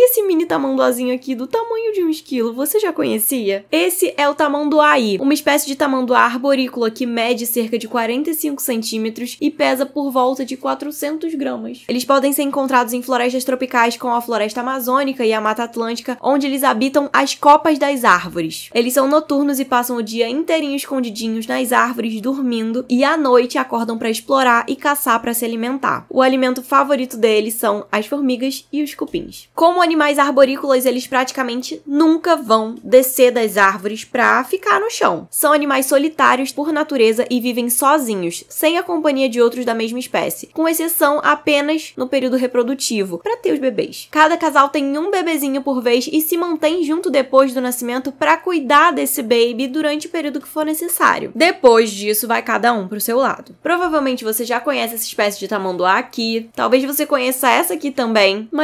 E esse mini tamanduazinho aqui do tamanho de um esquilo, você já conhecia? Esse é o tamanduaí, uma espécie de tamanduá arborícola que mede cerca de 45 centímetros e pesa por volta de 400 gramas. Eles podem ser encontrados em florestas tropicais como a floresta amazônica e a mata atlântica, onde eles habitam as copas das árvores. Eles são noturnos e passam o dia inteirinho escondidinhos nas árvores, dormindo, e à noite acordam para explorar e caçar para se alimentar. O alimento favorito deles são as formigas e os cupins. Como animais arborícolas, eles praticamente nunca vão descer das árvores para ficar no chão. São animais solitários por natureza e vivem sozinhos, sem a companhia de outros da mesma espécie, com exceção apenas no período reprodutivo, para ter os bebês. Cada casal tem um bebezinho por vez e se mantém junto depois do nascimento para cuidar desse baby durante o período que for necessário. Depois disso, vai cada um pro seu lado. Provavelmente você já conhece essa espécie de tamanduá aqui, talvez você conheça essa aqui também, mas